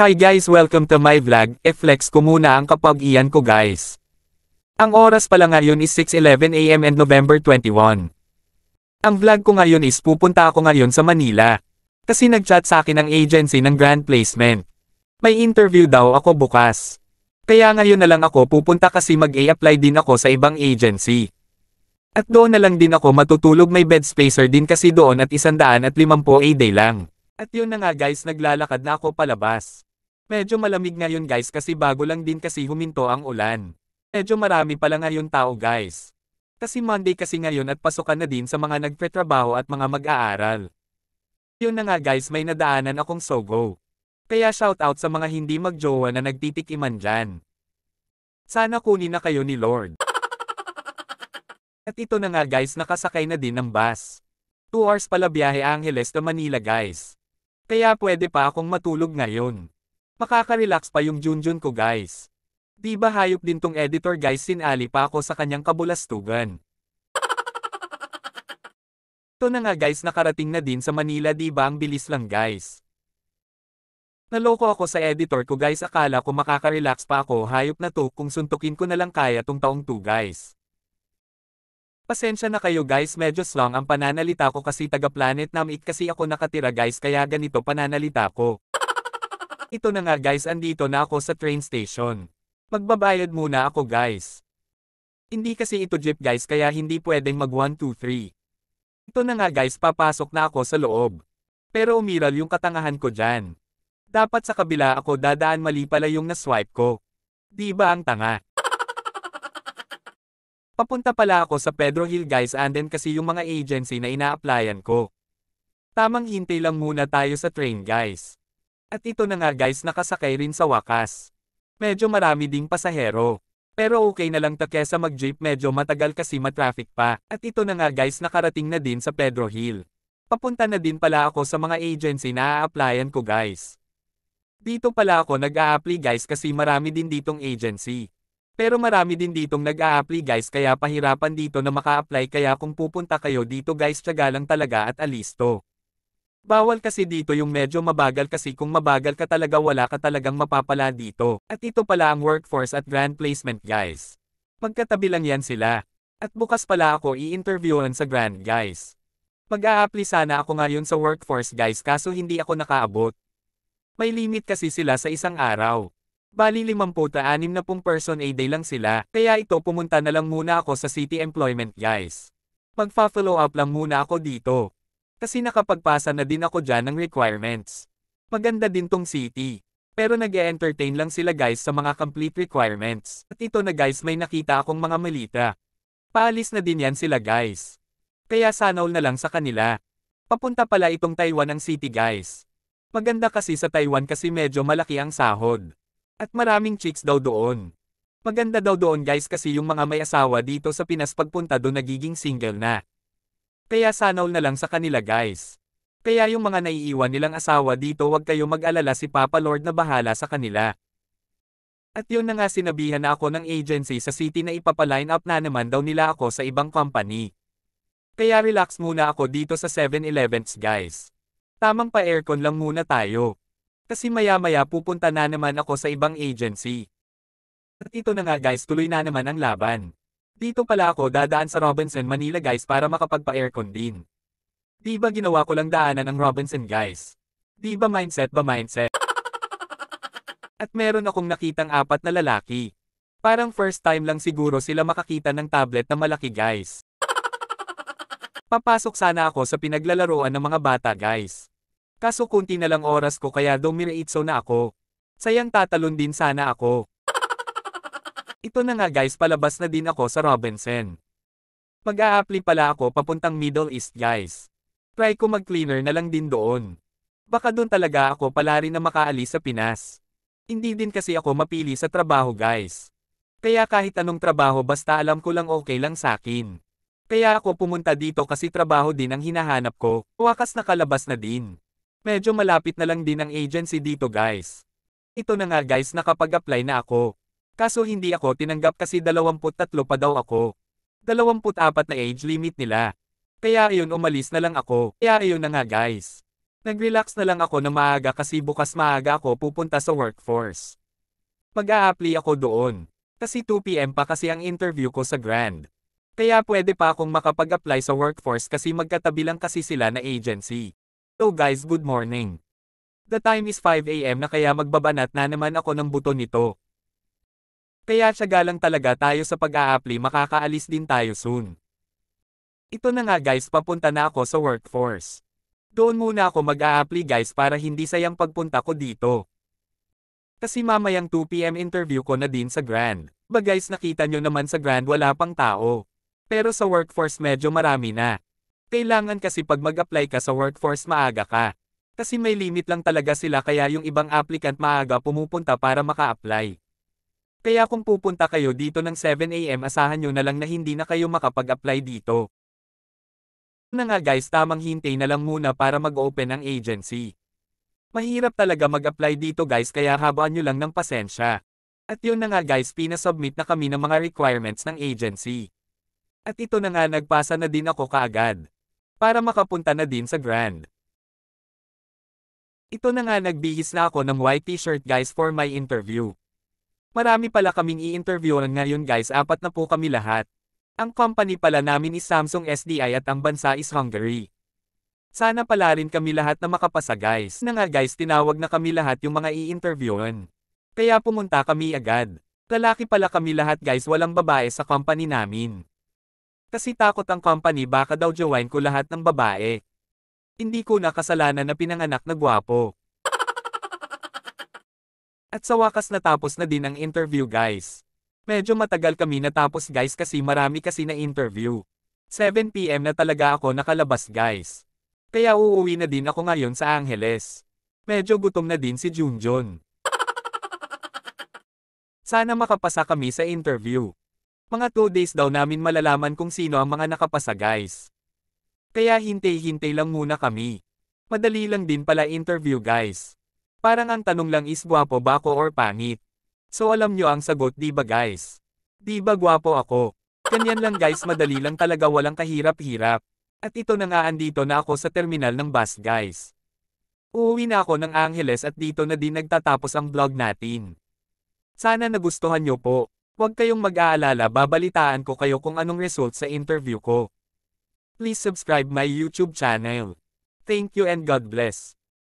Hi guys welcome to my vlog, e-flex ko muna ang kapag iyan ko guys. Ang oras pala ngayon is 6.11am and November 21. Ang vlog ko ngayon is pupunta ako ngayon sa Manila. Kasi nag-chat sa akin ang agency ng Grand Placement. May interview daw ako bukas. Kaya ngayon na lang ako pupunta kasi mag-a-apply din ako sa ibang agency. At doon na lang din ako matutulog may bed spacer din kasi doon at 150 a day lang. At yun na nga guys naglalakad na ako palabas. Medyo malamig ngayon guys kasi bago lang din kasi huminto ang ulan. Medyo marami pala ngayon tao guys. Kasi Monday kasi ngayon at pasukan na din sa mga nagpetrabaho at mga mag-aaral. Yun na nga guys may nadaanan akong sogo. Kaya shoutout sa mga hindi magjowa na nagtitikiman dyan. Sana kunin na kayo ni Lord. At ito na nga guys nakasakay na din ng bus. 2 hours pala biyahe Angeles to Manila guys. Kaya pwede pa akong matulog ngayon. Makaka-relax pa yung Junjun ko guys. Diba hayop din tong editor guys sinali pa ako sa kanyang kabulastugan. Ito na nga guys nakarating na din sa Manila diba ang bilis lang guys. Naloko ako sa editor ko guys akala ko makaka-relax pa ako hayop na to kung suntukin ko na lang kaya tong taong to guys. Pasensya na kayo guys medyo slang ang pananalita ko kasi taga-planet namik kasi ako nakatira guys kaya ganito pananalita ko. Ito na nga guys andito na ako sa train station. Magbabayad muna ako guys. Hindi kasi ito jeep guys kaya hindi pwedeng mag 1, 2, 3. Ito na nga guys papasok na ako sa loob. Pero umiral yung katangahan ko dyan. Dapat sa kabila ako dadaan mali pala yung naswipe ko. Diba ang tanga? Papunta pala ako sa Pedro Hill guys and then kasi yung mga agency na ina-applyan ko. Tamang hintay lang muna tayo sa train guys. At ito na nga guys nakasakay rin sa wakas. Medyo marami ding pasahero. Pero okay na lang ta kesa mag-jeep medyo matagal kasi matraffic pa. At ito na nga guys nakarating na din sa Pedro Hill. Papunta na din pala ako sa mga agency na a-applyan ko guys. Dito pala ako nag-a-apply guys kasi marami din ditong agency. Pero marami din ditong nag-a-apply guys kaya pahirapan dito na maka-apply kaya kung pupunta kayo dito guys tiyaga lang talaga at alisto. Bawal kasi dito yung medyo mabagal kasi kung mabagal ka talaga wala ka talagang mapapala dito. At ito pala ang workforce at grand placement guys. Magkatabi lang yan sila. At bukas pala ako i-interviewan sa grand guys. Mag-a-apply sana ako ngayon sa workforce guys kaso hindi ako nakaabot. May limit kasi sila sa isang araw. Bali 50-60 person a day lang sila, kaya ito pumunta na lang muna ako sa city employment guys. Magfa-follow up lang muna ako dito. Kasi nakapagpasa na din ako dyan ng requirements. Maganda din tong city. Pero nag -e entertain lang sila guys sa mga complete requirements. At ito na guys may nakita akong mga malita. Paalis na din yan sila guys. Kaya sanaw na lang sa kanila. Papunta pala itong Taiwan ang city guys. Maganda kasi sa Taiwan kasi medyo malaki ang sahod. At maraming chicks daw doon. Maganda daw doon guys kasi yung mga may asawa dito sa Pinas pagpunta doon nagiging single na. Kaya sanaw na lang sa kanila guys. Kaya yung mga naiiwan nilang asawa dito huwag kayo mag-alala si Papa Lord na bahala sa kanila. At yun na nga sinabihan na ako ng agency sa city na ipapaline up na naman daw nila ako sa ibang company. Kaya relax muna ako dito sa 7-Elevens guys. Tamang pa aircon lang muna tayo. Kasi maya-maya pupunta na naman ako sa ibang agency. At ito na nga guys tuloy na naman ang laban. Dito pala ako dadaan sa Robinson Manila guys para makapagpa-aircon din. Di ba ginawa ko lang daanan ang Robinson guys? Di ba mindset ba mindset? At meron akong nakitang apat na lalaki. Parang first time lang siguro sila makakita ng tablet na malaki guys. Papasok sana ako sa pinaglalaroan ng mga bata guys. Kaso kunti na lang oras ko kaya dumiriitso na ako. Sayang tatalon din sana ako. Ito na nga guys palabas na din ako sa Robinson. mag a pala ako papuntang Middle East guys. Try ko mag-cleaner na lang din doon. Baka doon talaga ako pala rin na makaalis sa Pinas. Hindi din kasi ako mapili sa trabaho guys. Kaya kahit anong trabaho basta alam ko lang okay lang sa akin. Kaya ako pumunta dito kasi trabaho din ang hinahanap ko, wakas nakalabas na din. Medyo malapit na lang din ang agency dito guys. Ito na nga guys nakapag-apply na ako. Kaso hindi ako tinanggap kasi 23 pa daw ako. 24 na age limit nila. Kaya ayun umalis na lang ako. Kaya ayun na nga guys. Nag-relax na lang ako na maaga kasi bukas maaga ako pupunta sa workforce. Mag-a-apply ako doon. Kasi 2pm pa kasi ang interview ko sa Grand. Kaya pwede pa akong makapag-apply sa workforce kasi magkatabi lang kasi sila na agency. So guys good morning. The time is 5am na kaya magbabanat na naman ako ng buto nito. Kaya tiyagalang talaga tayo sa pag-a-apply makakaalis din tayo soon. Ito na nga guys papunta na ako sa workforce. Doon muna ako mag-a-apply guys para hindi sayang pagpunta ko dito. Kasi mamayang 2pm interview ko na din sa Grand. Ba guys nakita nyo naman sa Grand wala pang tao. Pero sa workforce medyo marami na. Kailangan kasi pag mag-apply ka sa workforce maaga ka. Kasi may limit lang talaga sila kaya yung ibang applicant maaga pumupunta para maka-apply. Kaya kung pupunta kayo dito ng 7am asahan nyo na lang na hindi na kayo makapag-apply dito. Na nga guys tamang hintay na lang muna para mag-open ang agency. Mahirap talaga mag-apply dito guys kaya habaan nyo lang ng pasensya. At yun na nga guys pinasubmit na kami ng mga requirements ng agency. At ito na nga nagpasa na din ako kaagad para makapunta na din sa Grand. Ito na nga nagbihis na ako ng white t-shirt guys for my interview. Marami pala kaming i-interviewan ngayon guys apat na po kami lahat. Ang company pala namin is Samsung SDI at ang bansa is Hungary. Sana pala rin kami lahat na makapasa guys. Na nga guys tinawag na kami lahat yung mga i-interviewan. Kaya pumunta kami agad. Lalaki pala kami lahat guys walang babae sa company namin. Kasi takot ang company baka daw jawain ko lahat ng babae. Hindi ko nakasalanan na pinanganak na gwapo. At sa wakas natapos na din ang interview guys. Medyo matagal kami natapos guys kasi marami kasi na interview. 7pm na talaga ako nakalabas guys. Kaya uuwi na din ako ngayon sa Angeles. Medyo gutom na din si Junjun. Sana makapasa kami sa interview. Mga 2 days daw namin malalaman kung sino ang mga nakapasa guys. Kaya hintay-hintay lang muna kami. Madali lang din pala interview guys. Parang ang tanong lang is gwapo ba ako or pangit. So alam nyo ang sagot diba guys? Diba ba gwapo ako? Ganyan lang guys madali lang talaga walang kahirap-hirap. At ito na nga andito na ako sa terminal ng bus guys. Uuwi na ako ng Angeles at dito na din nagtatapos ang vlog natin. Sana nagustuhan nyo po. Huwag kayong mag-aalala babalitaan ko kayo kung anong result sa interview ko. Please subscribe my YouTube channel. Thank you and God bless.